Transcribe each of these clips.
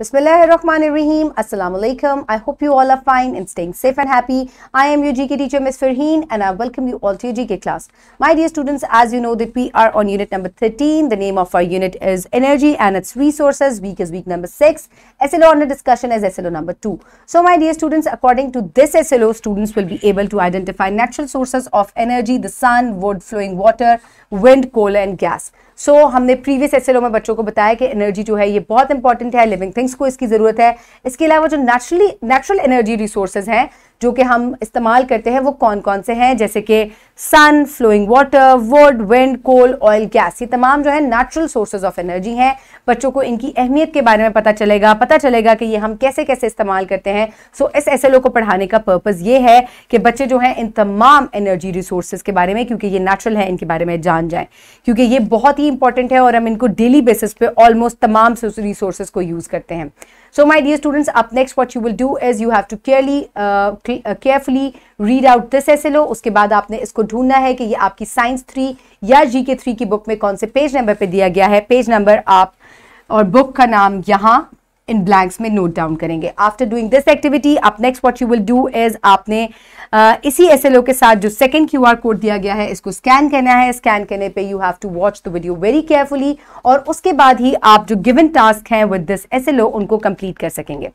Bismillahirrahmanirrahim. Assalamu alaikum. I hope you all are fine and staying safe and happy. I am your GK teacher Ms. Farheen and I welcome you all to your GK class. My dear students, as you know that we are on unit number 13. The name of our unit is Energy and its Resources. Week is week number 6. SLO under discussion is SLO number 2. So my dear students, according to this SLO, students will be able to identify natural sources of energy, the sun, wood, flowing water, wind, coal and gas. so, हमने have previous SLO, बच्चों को बताया कि energy जो है ये बहुत important things को इसकी ज़रूरत है इसके अलावा जो नेचुरली नेचुरल एनर्जी रिसोर्सेज हैं जो कि हम इस्तेमाल करते हैं वो कौन कौन से हैं जैसे कि sun flowing water wood wind coal oil gas ये तमाम जो है नेचुरल सोर्सेज ऑफ एनर्जी हैं बच्चों को इनकी अहमियत के बारे में पता चलेगा पता चलेगा कि ये हम कैसे कैसे इस्तेमाल करते हैं सो इस एस को पढ़ाने का पर्पज़ ये है कि बच्चे जो हैं इन तमाम एनर्जी रिसोर्सेज के बारे में क्योंकि ये नेचुरल है इनके बारे में जान जाएं क्योंकि ये बहुत ही इंपॉर्टेंट है और हम इनको डेली बेसिस पे ऑलमोस्ट तमाम रिसोर्सेज को यूज़ करते हैं So my dear students, up next what you will do is you have to clearly, uh, carefully read out this SLO. उसके बाद आपने इसको ढूंढना है कि ये आपकी साइंस थ्री या जी के थ्री की बुक में कौन से पेज नंबर पे दिया गया है पेज नंबर आप और बुक का नाम यहाँ इन ब्लैंक्स में नोट डाउन करेंगे आफ्टर डूइंग दिस एक्टिविटी आप next what you will do is आपने uh, इसी एस के साथ जो सेकेंड क्यू कोड दिया गया है इसको स्कैन करना है स्कैन करने पे you have to watch the video very carefully और उसके बाद ही आप जो गिवन टास्क हैं विद दिस एस उनको कंप्लीट कर सकेंगे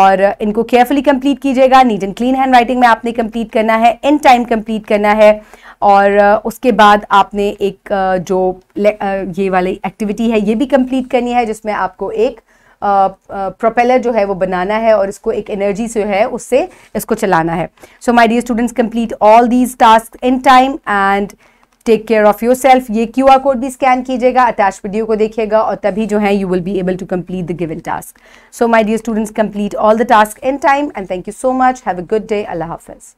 और इनको केयरफुली कंप्लीट कीजिएगा neat and clean handwriting में आपने कंप्लीट करना है इन टाइम कंप्लीट करना है और उसके बाद आपने एक जो ये वाली एक्टिविटी है ये भी कंप्लीट करनी है जिसमें आपको एक प्रोपेलर जो है वो बनाना है और इसको एक एनर्जी से है उससे इसको चलाना है so my dear students complete all these task in time and take care of yourself ये क्यू आर कोड भी स्कैन कीजिएगा अटैच वीडियो को देखिएगा और तभी जो है you will be able to complete the given task so my dear students complete all the task in time and thank you so much have a good day अल्लाह हाफिज़